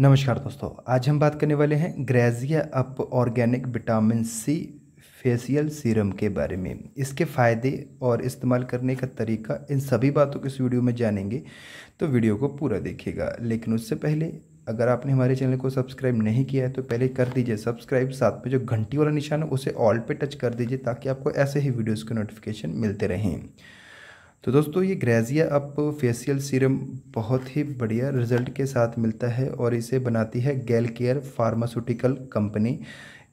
नमस्कार दोस्तों आज हम बात करने वाले हैं Grazia up organic vitamin C facial serum के बारे में इसके फ़ायदे और इस्तेमाल करने का तरीका इन सभी बातों को इस वीडियो में जानेंगे तो वीडियो को पूरा देखिएगा लेकिन उससे पहले अगर आपने हमारे चैनल को सब्सक्राइब नहीं किया है तो पहले कर दीजिए सब्सक्राइब साथ में जो घंटी वाला निशान है उसे ऑल पे टच कर दीजिए ताकि आपको ऐसे ही वीडियोज़ के नोटिफिकेशन मिलते रहें तो दोस्तों ये ग्रेजिया अप फेसियल सीरम बहुत ही बढ़िया रिजल्ट के साथ मिलता है और इसे बनाती है गैल केयर फार्मास्यूटिकल कंपनी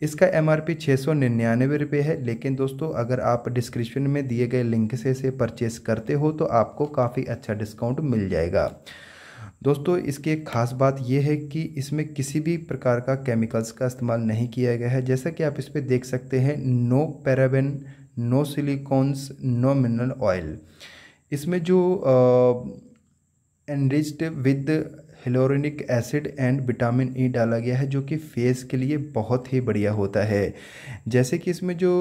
इसका एम आर पी छः सौ निन्यानवे रुपये है लेकिन दोस्तों अगर आप डिस्क्रिप्शन में दिए गए लिंक से इसे परचेस करते हो तो आपको काफ़ी अच्छा डिस्काउंट मिल जाएगा दोस्तों इसकी एक ख़ास बात यह है कि इसमें किसी भी प्रकार का केमिकल्स का इस्तेमाल नहीं किया गया है जैसा कि आप इस पर देख सकते हैं no paraben no silicones no mineral oil इसमें जो enriched with hyaluronic acid and vitamin E डाला गया है जो कि फेस के लिए बहुत ही बढ़िया होता है जैसे कि इसमें जो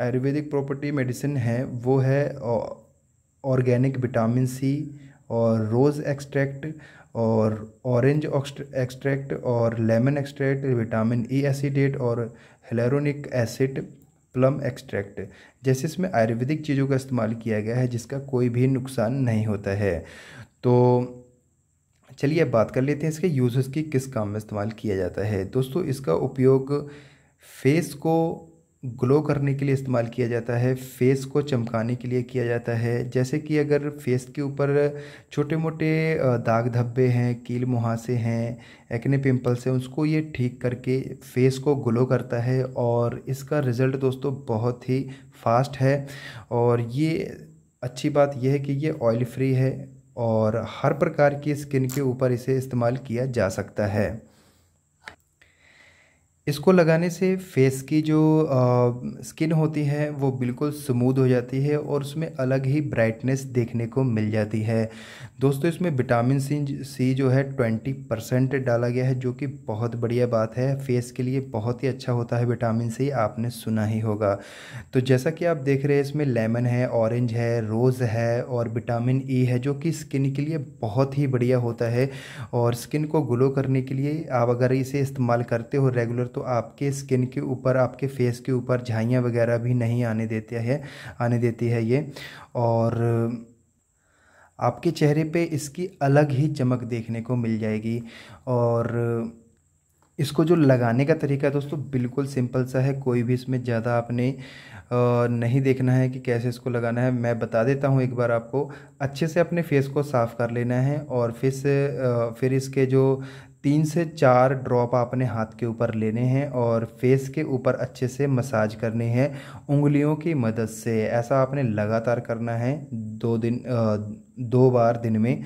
आयुर्वेदिक प्रॉपर्टी मेडिसिन है वो है ऑर्गेनिक विटामिन सी और रोज़ एक्सट्रैक्ट और ऑरेंज एक्सट्रैक्ट और lemon extract vitamin E acetate और हिलोरेनिक एसिड प्लम एक्सट्रैक्ट जैसे इसमें आयुर्वेदिक चीज़ों का इस्तेमाल किया गया है जिसका कोई भी नुकसान नहीं होता है तो चलिए अब बात कर लेते हैं इसके यूज़ की किस काम में इस्तेमाल किया जाता है दोस्तों इसका उपयोग फेस को ग्लो करने के लिए इस्तेमाल किया जाता है फेस को चमकाने के लिए किया जाता है जैसे कि अगर फेस के ऊपर छोटे मोटे दाग धब्बे हैं कील मुहासे हैं एक्ने पिंपल्स हैं उसको ये ठीक करके फेस को ग्लो करता है और इसका रिज़ल्ट दोस्तों बहुत ही फास्ट है और ये अच्छी बात यह है कि ये ऑयल फ्री है और हर प्रकार की स्किन के ऊपर इसे इस्तेमाल किया जा सकता है इसको लगाने से फेस की जो आ, स्किन होती है वो बिल्कुल स्मूद हो जाती है और उसमें अलग ही ब्राइटनेस देखने को मिल जाती है दोस्तों इसमें विटामिन सी सी जो है ट्वेंटी परसेंट डाला गया है जो कि बहुत बढ़िया बात है फेस के लिए बहुत ही अच्छा होता है विटामिन सी आपने सुना ही होगा तो जैसा कि आप देख रहे हैं इसमें लेमन है ऑरेंज है रोज़ है और विटामिन ई e है जो कि स्किन के लिए बहुत ही बढ़िया होता है और स्किन को ग्लो करने के लिए आप अगर इसे इस्तेमाल करते हो रेगुलर तो आपके स्किन के ऊपर आपके फेस के ऊपर झाइयाँ वगैरह भी नहीं आने देते है आने देती है ये और आपके चेहरे पे इसकी अलग ही चमक देखने को मिल जाएगी और इसको जो लगाने का तरीका है दोस्तों बिल्कुल सिंपल सा है कोई भी इसमें ज़्यादा आपने नहीं देखना है कि कैसे इसको लगाना है मैं बता देता हूँ एक बार आपको अच्छे से अपने फेस को साफ़ कर लेना है और फिर से फिर इसके जो तीन से चार ड्रॉप आपने हाथ के ऊपर लेने हैं और फेस के ऊपर अच्छे से मसाज करनी है उंगलियों की मदद से ऐसा आपने लगातार करना है दो दिन दो बार दिन में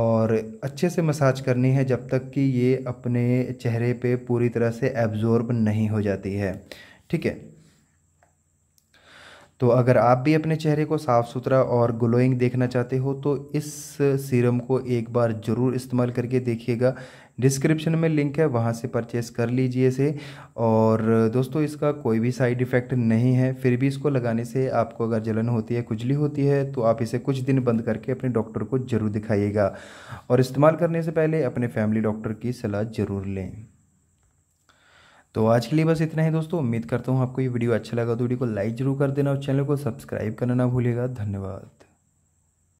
और अच्छे से मसाज करनी है जब तक कि ये अपने चेहरे पे पूरी तरह से एब्ज़ॉर्ब नहीं हो जाती है ठीक है तो अगर आप भी अपने चेहरे को साफ़ सुथरा और ग्लोइंग देखना चाहते हो तो इस सीरम को एक बार ज़रूर इस्तेमाल करके देखिएगा डिस्क्रिप्शन में लिंक है वहाँ से परचेस कर लीजिए इसे और दोस्तों इसका कोई भी साइड इफ़ेक्ट नहीं है फिर भी इसको लगाने से आपको अगर जलन होती है खुजली होती है तो आप इसे कुछ दिन बंद करके अपने डॉक्टर को ज़रूर दिखाइएगा और इस्तेमाल करने से पहले अपने फैमिली डॉक्टर की सलाह ज़रूर लें तो आज के लिए बस इतना ही दोस्तों उम्मीद करता हूँ आपको ये वीडियो अच्छा लगा तो वीडियो को लाइक जरूर कर देना और चैनल को सब्सक्राइब करना ना भूलेगा धन्यवाद